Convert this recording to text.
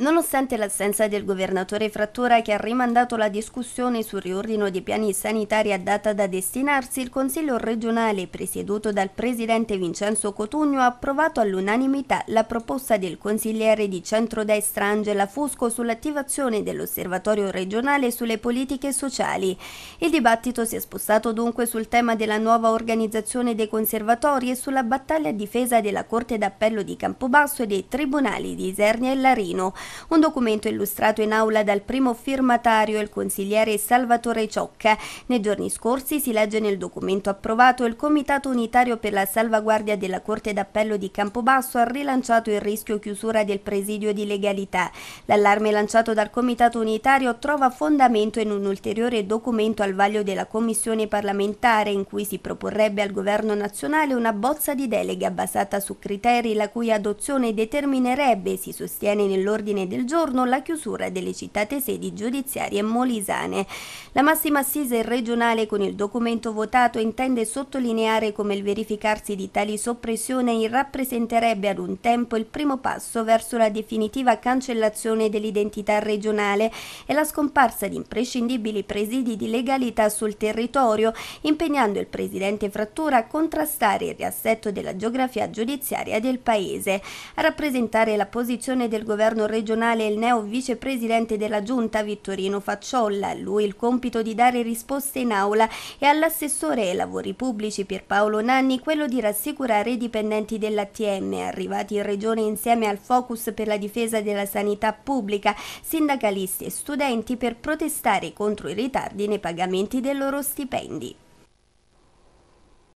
Nonostante l'assenza del governatore Frattura che ha rimandato la discussione sul riordino dei piani sanitari a data da destinarsi, il Consiglio regionale presieduto dal presidente Vincenzo Cotugno ha approvato all'unanimità la proposta del consigliere di centrodestra Angela Fusco sull'attivazione dell'osservatorio regionale sulle politiche sociali. Il dibattito si è spostato dunque sul tema della nuova organizzazione dei conservatori e sulla battaglia a difesa della Corte d'Appello di Campobasso e dei tribunali di Isernia e Larino un documento illustrato in aula dal primo firmatario, il consigliere Salvatore Ciocca. Nei giorni scorsi si legge nel documento approvato il Comitato Unitario per la Salvaguardia della Corte d'Appello di Campobasso ha rilanciato il rischio chiusura del presidio di legalità. L'allarme lanciato dal Comitato Unitario trova fondamento in un ulteriore documento al vaglio della Commissione parlamentare in cui si proporrebbe al Governo nazionale una bozza di delega basata su criteri la cui adozione determinerebbe, si sostiene nell'ordine all'ordine del giorno la chiusura delle citate sedi giudiziarie molisane. La massima assise regionale con il documento votato intende sottolineare come il verificarsi di tali soppressioni rappresenterebbe ad un tempo il primo passo verso la definitiva cancellazione dell'identità regionale e la scomparsa di imprescindibili presidi di legalità sul territorio, impegnando il presidente Frattura a contrastare il riassetto della geografia giudiziaria del Paese. A rappresentare la posizione del governo regionale regionale e il neo vicepresidente della Giunta Vittorino Facciolla, a lui il compito di dare risposte in aula e all'assessore ai lavori pubblici Pierpaolo Nanni quello di rassicurare i dipendenti dell'ATM arrivati in regione insieme al Focus per la difesa della sanità pubblica, sindacalisti e studenti per protestare contro i ritardi nei pagamenti dei loro stipendi.